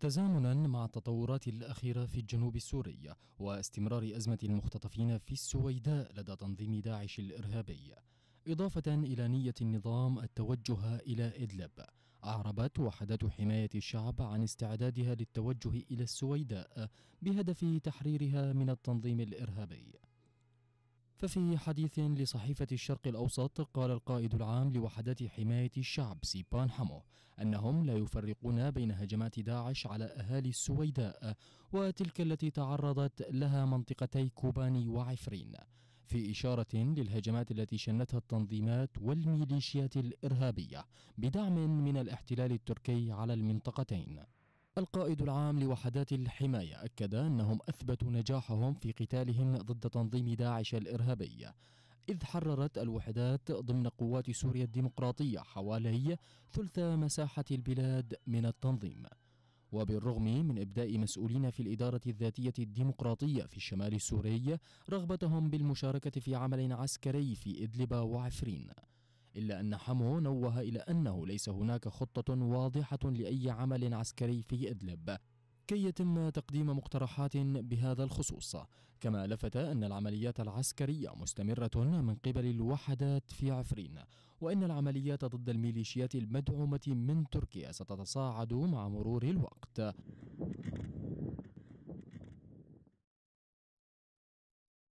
تزامنا مع التطورات الأخيرة في الجنوب السوري واستمرار أزمة المختطفين في السويداء لدى تنظيم داعش الإرهابي إضافة إلى نية النظام التوجه إلى إدلب أعربت وحدات حماية الشعب عن استعدادها للتوجه إلى السويداء بهدف تحريرها من التنظيم الإرهابي ففي حديث لصحيفة الشرق الأوسط قال القائد العام لوحدات حماية الشعب سيبان حمو أنهم لا يفرقون بين هجمات داعش على أهالي السويداء وتلك التي تعرضت لها منطقتي كوباني وعفرين في إشارة للهجمات التي شنتها التنظيمات والميليشيات الإرهابية بدعم من الاحتلال التركي على المنطقتين القائد العام لوحدات الحماية أكد أنهم أثبتوا نجاحهم في قتالهم ضد تنظيم داعش الإرهابي إذ حررت الوحدات ضمن قوات سوريا الديمقراطية حوالي ثلث مساحة البلاد من التنظيم وبالرغم من إبداء مسؤولين في الإدارة الذاتية الديمقراطية في الشمال السوري رغبتهم بالمشاركة في عمل عسكري في إدلب وعفرين إلا أن حمو نوه إلى أنه ليس هناك خطة واضحة لأي عمل عسكري في إدلب كي يتم تقديم مقترحات بهذا الخصوص كما لفت أن العمليات العسكرية مستمرة من قبل الوحدات في عفرين وأن العمليات ضد الميليشيات المدعومة من تركيا ستتصاعد مع مرور الوقت